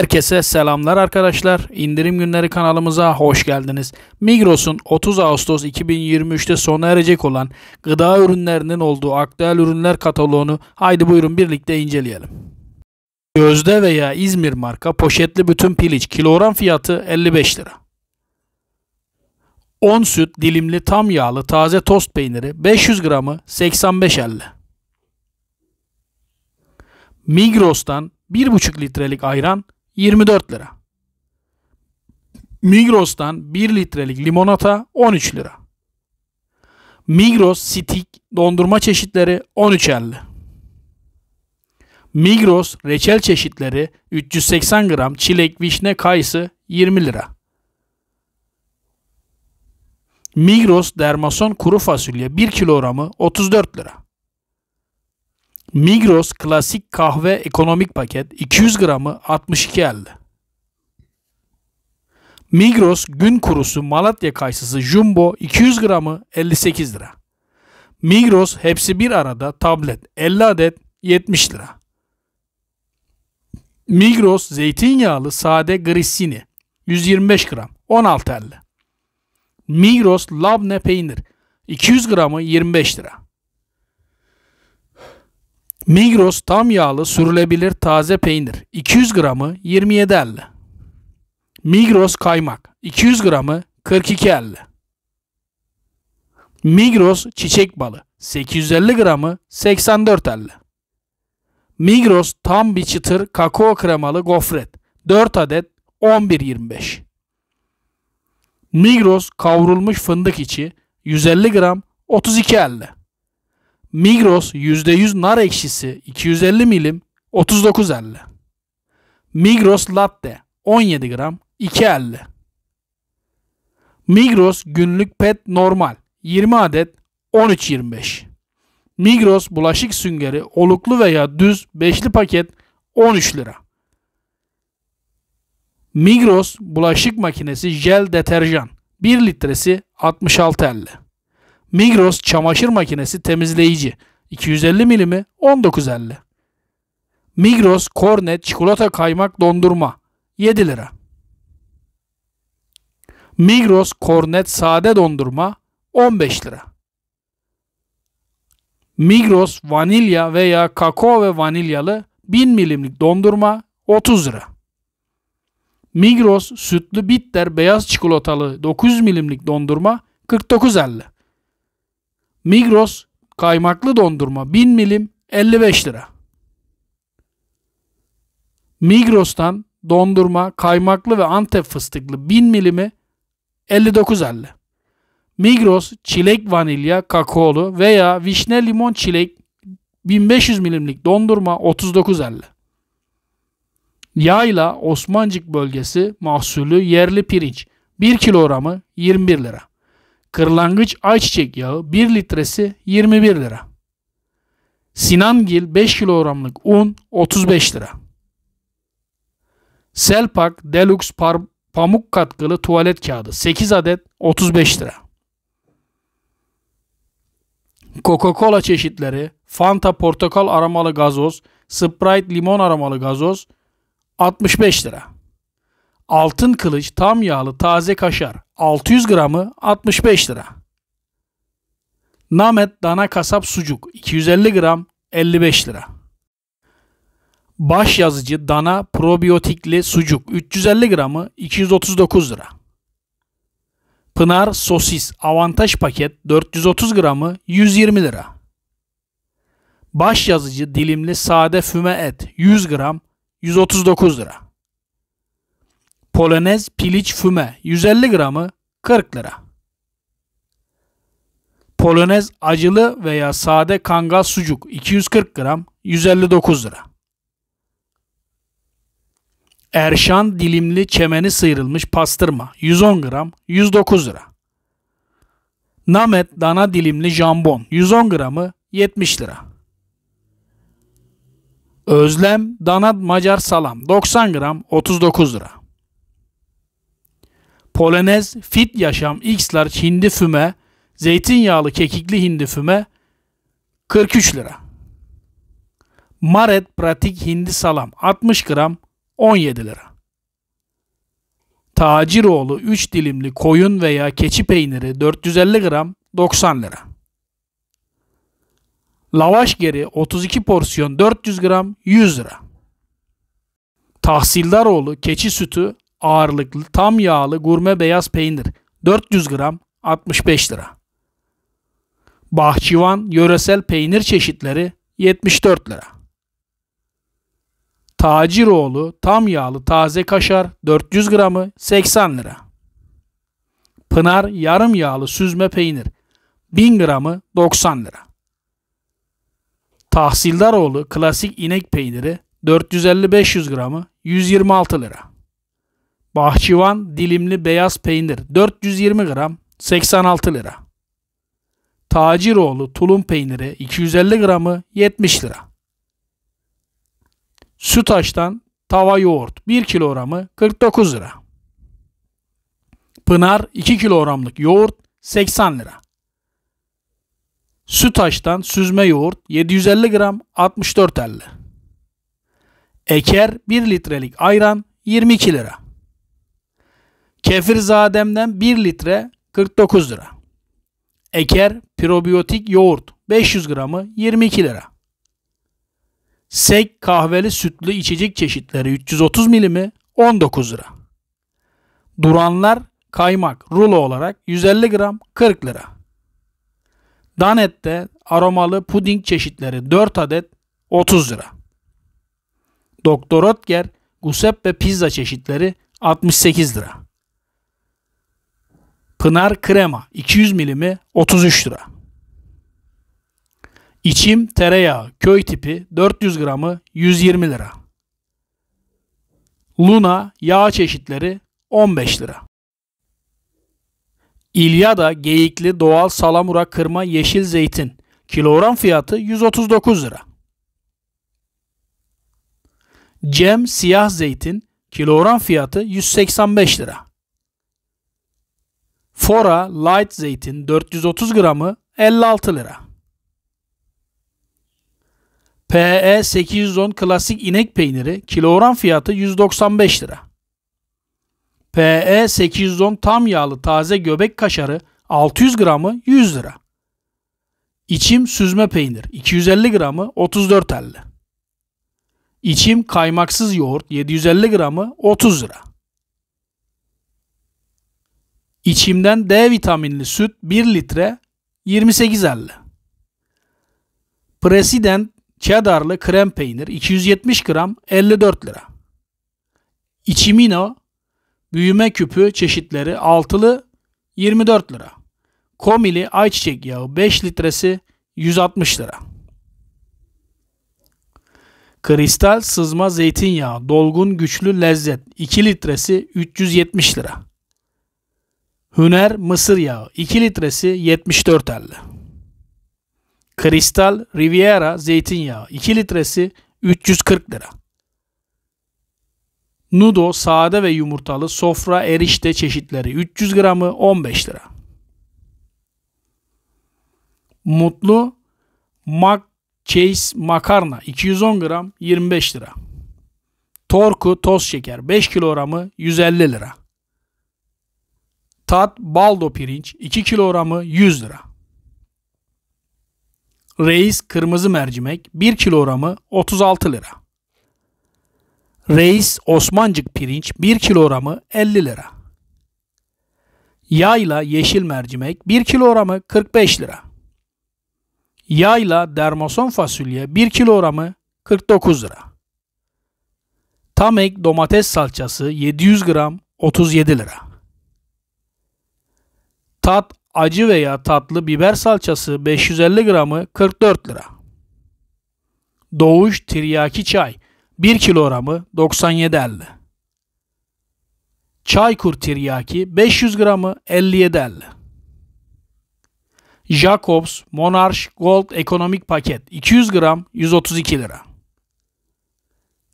Herkese selamlar arkadaşlar. İndirim günleri kanalımıza hoş geldiniz. Migros'un 30 Ağustos 2023'te sona erecek olan gıda ürünlerinin olduğu aktüel ürünler kataloğunu haydi buyurun birlikte inceleyelim. Gözde veya İzmir marka poşetli bütün piliç kilogram fiyatı 55 lira. 10 süt dilimli tam yağlı taze tost peyniri 500 gramı 85.50. Migros'tan 1,5 litrelik ayran 24 lira. Migros'tan 1 litrelik limonata 13 lira. Migros stik dondurma çeşitleri 13.50. Migros reçel çeşitleri 380 gram çilek, vişne, kayısı 20 lira. Migros dermason kuru fasulye 1 kilogramı 34 lira. Migros klasik kahve ekonomik paket 200 gramı 62 62.50. Migros gün kurusu Malatya kayısısı jumbo 200 gramı 58 lira. Migros hepsi bir arada tablet 50 adet 70 lira. Migros zeytinyağlı sade grissini 125 gram 16 16.50. Migros labne peynir 200 gramı 25 lira. Migros tam yağlı sürülebilir taze peynir 200 gramı 27.50. Migros kaymak 200 gramı 42.50. Migros çiçek balı 850 gramı 84.50. Migros tam bir çıtır kakao kremalı gofret 4 adet 11.25. Migros kavrulmuş fındık içi 150 gram 32.50. Migros %100 nar ekşisi 250 milim 39.50. Migros latte 17 gram 2.50. Migros günlük pet normal 20 adet 13.25. Migros bulaşık süngeri oluklu veya düz beşli paket 13 lira. Migros bulaşık makinesi jel deterjan 1 litresi 66.50. Migros çamaşır makinesi temizleyici 250 milimi 19.50. Migros Cornet çikolata kaymak dondurma 7 lira. Migros Cornet sade dondurma 15 lira. Migros vanilya veya kakao ve vanilyalı 1000 milimlik dondurma 30 lira. Migros sütlü bitter beyaz çikolatalı 900 milimlik dondurma 49.50. Migros kaymaklı dondurma 1000 milim 55 lira. Migros'tan dondurma kaymaklı ve Antep fıstıklı 1000 milimi 59.50. Migros çilek vanilya kakaolu veya vişne limon çilek 1500 milimlik dondurma 39.50. Yayla Osmancık bölgesi mahsulü yerli pirinç 1 kilogramı 21 lira. Kırlangıç ayçiçek yağı 1 litresi 21 lira. Sinangil 5 kilogramlık un 35 lira. Selpak Deluxe par pamuk katkılı tuvalet kağıdı 8 adet 35 lira. Coca-Cola çeşitleri, Fanta portakal aromalı gazoz, Sprite limon aromalı gazoz 65 lira. Altın kılıç tam yağlı taze kaşar 600 gramı 65 lira. Namet dana kasap sucuk 250 gram 55 lira. Baş yazıcı dana probiyotikli sucuk 350 gramı 239 lira. Pınar sosis avantaj paket 430 gramı 120 lira. Baş yazıcı dilimli sade füme et 100 gram 139 lira. Polonez piliç füme 150 gramı 40 lira. Polonez acılı veya sade kangal sucuk 240 gram 159 lira. Erşan dilimli çemeni sıyrılmış pastırma 110 gram 109 lira. Namet dana dilimli jambon 110 gramı 70 lira. Özlem danat macar salam 90 gram 39 lira polonez, fit yaşam, Xlar hindi füme, zeytinyağlı kekikli hindi füme 43 lira. Maret pratik hindi salam 60 gram 17 lira. Taciroğlu 3 dilimli koyun veya keçi peyniri 450 gram 90 lira. Lavaş geri 32 porsiyon 400 gram 100 lira. Tahsildaroğlu keçi sütü ağırlıklı tam yağlı gurme beyaz peynir 400 gram 65 lira. Bahçıvan yöresel peynir çeşitleri 74 lira. Taciroğlu tam yağlı taze kaşar 400 gramı 80 lira. Pınar yarım yağlı süzme peynir 1000 gramı 90 lira. Tahsildaroğlu klasik inek peyniri 450-500 gramı 126 lira. Bahçıvan dilimli beyaz peynir 420 gram 86 lira. Taciroğlu tulum peyniri 250 gramı 70 lira. Sütaş'tan tava yoğurt 1 kilogramı 49 lira. Pınar 2 kilogramlık yoğurt 80 lira. Sütaş'tan süzme yoğurt 750 gram 64.50. Eker 1 litrelik ayran 22 lira. Kefir zademden 1 litre 49 lira. Eker probiyotik yoğurt 500 gramı 22 lira. Sek kahveli sütlü içecek çeşitleri 330 milimi 19 lira. Duranlar kaymak rulo olarak 150 gram 40 lira. Danette aromalı puding çeşitleri 4 adet 30 lira. Doktor Otker ve pizza çeşitleri 68 lira. Pınar krema 200 milimi 33 lira. İçim tereyağı köy tipi 400 gramı 120 lira. Luna yağ çeşitleri 15 lira. İlyada geyikli doğal salamura kırma yeşil zeytin kilogram fiyatı 139 lira. Cem siyah zeytin kilogram fiyatı 185 lira. Fora light zeytin 430 gramı 56 lira. PE 810 klasik inek peyniri kilogram fiyatı 195 lira. PE 810 tam yağlı taze göbek kaşarı 600 gramı 100 lira. İçim süzme peynir 250 gramı 34.50. İçim kaymaksız yoğurt 750 gramı 30 lira. İçimden D vitaminli süt 1 litre 28.50. President cheddarlı krem peynir 270 gram 54 lira. İçimino büyüme küpü çeşitleri altılı 24 lira. Komili ayçiçek yağı 5 litresi 160 lira. Kristal sızma zeytinyağı dolgun güçlü lezzet 2 litresi 370 lira. Hüner mısır yağı 2 litresi 74 74.50. Kristal Riviera zeytinyağı 2 litresi 340 lira. Nudo sade ve yumurtalı sofra erişte çeşitleri 300 gramı 15 lira. Mutlu Mac Chase makarna 210 gram 25 lira. Torku toz şeker 5 kilogramı 150 lira. Tat baldo pirinç 2 kilogramı 100 lira. Reis kırmızı mercimek 1 kilogramı 36 lira. Reis Osmancık pirinç 1 kilogramı 50 lira. Yayla yeşil mercimek 1 kilogramı 45 lira. Yayla dermason fasulye 1 kilogramı 49 lira. Tamek domates salçası 700 gram 37 lira. Tat acı veya tatlı biber salçası 550 gramı 44 lira. Doğuş tiryaki çay 1 kilogramı 97 97.50. Çaykur tiryaki 500 gramı 57 57.50. Jacobs Monarch Gold ekonomik paket 200 gram 132 lira.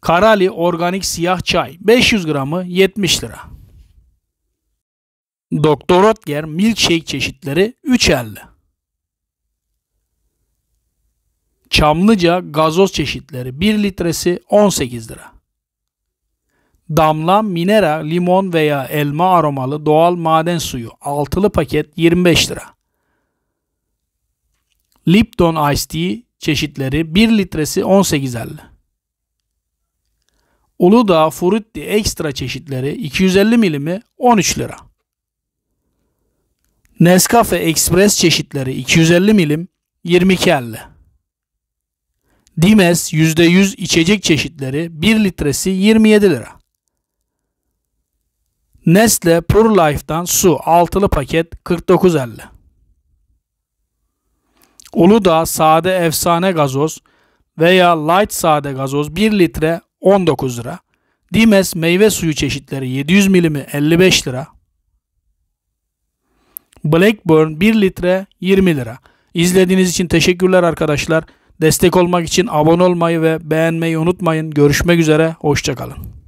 Karali organik siyah çay 500 gramı 70 lira. Dr. Rotger milkshake çeşitleri 3 3.50. Çamlıca gazoz çeşitleri 1 litresi 18 lira. Damla, minera, limon veya elma aromalı doğal maden suyu altılı paket 25 lira. Lipton Ice Tea çeşitleri 1 litresi 18.50. Uludağ Frutti Extra çeşitleri 250 milimi 13 lira. Nescafe Express çeşitleri 250 milim 22.50 Dimes %100 içecek çeşitleri 1 litresi 27 lira. Nestle Pure Life'dan su altılı paket 49.50 Uludağ sade efsane gazoz veya light sade gazoz 1 litre 19 lira. Dimes meyve suyu çeşitleri 700 milimi 55 lira. Blackburn 1 litre 20 lira. İzlediğiniz için teşekkürler arkadaşlar. Destek olmak için abone olmayı ve beğenmeyi unutmayın. Görüşmek üzere, hoşçakalın.